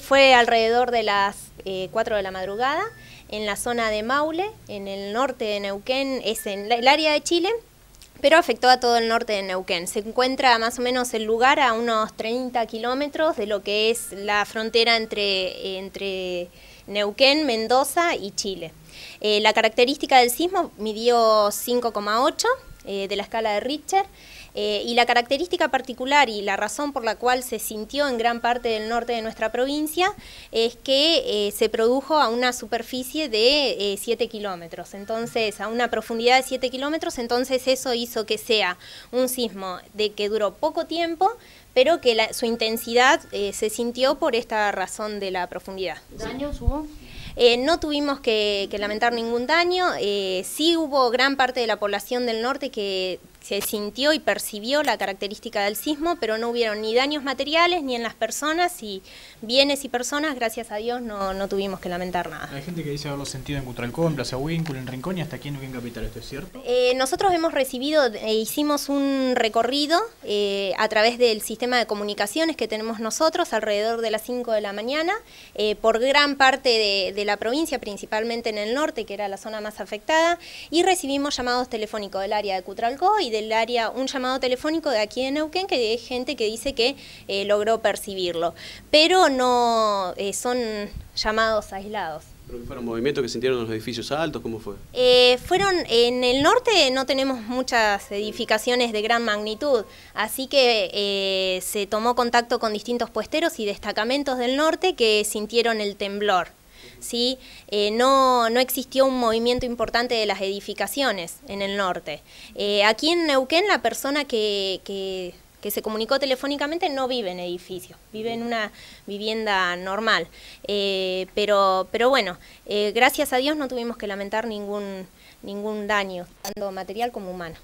Fue alrededor de las 4 eh, de la madrugada en la zona de Maule, en el norte de Neuquén, es en el área de Chile, pero afectó a todo el norte de Neuquén. Se encuentra más o menos el lugar a unos 30 kilómetros de lo que es la frontera entre, entre Neuquén, Mendoza y Chile. Eh, la característica del sismo midió 5,8 eh, de la escala de Richter. Eh, y la característica particular y la razón por la cual se sintió en gran parte del norte de nuestra provincia es que eh, se produjo a una superficie de 7 kilómetros, entonces a una profundidad de 7 kilómetros, entonces eso hizo que sea un sismo de que duró poco tiempo, pero que su intensidad se sintió por esta razón de la profundidad. ¿Daños hubo? Eh, no tuvimos que, lamentar ningún daño, eh, sí hubo gran parte de la población del norte que se sintió y percibió la característica del sismo, pero no hubieron ni daños materiales ni en las personas y bienes y personas, gracias a Dios, no, tuvimos que lamentar nada. Hay gente que dice haberlo sentido en Cutralcó, en Plaza Winkle, en Rincón y hasta aquí en Uquén Capital, ¿esto es cierto? Eh, nosotros hemos recibido, e hicimos un recorrido eh, a través del sistema de comunicaciones que tenemos nosotros alrededor de las 5 de la mañana eh, por gran parte de, de la provincia, principalmente en el norte, que era la zona más afectada, y recibimos llamados telefónicos del área de Cutralcó y del área un llamado telefónico de aquí en Neuquén que hay gente que dice que eh, logró percibirlo, pero no eh, son llamados aislados. fueron movimientos que sintieron los edificios altos? ¿Cómo fue? Eh, fueron, en el norte no tenemos muchas edificaciones de gran magnitud, así que se tomó contacto con distintos puesteros y destacamentos del norte que sintieron el temblor. ¿sí? Eh, no, existió un movimiento importante de las edificaciones en el norte. Eh, aquí en Neuquén la persona que, se comunicó telefónicamente no vive en edificios, vive en una vivienda normal. Eh, pero, pero bueno, gracias a Dios no tuvimos que lamentar ningún, ningún daño, tanto material como humano.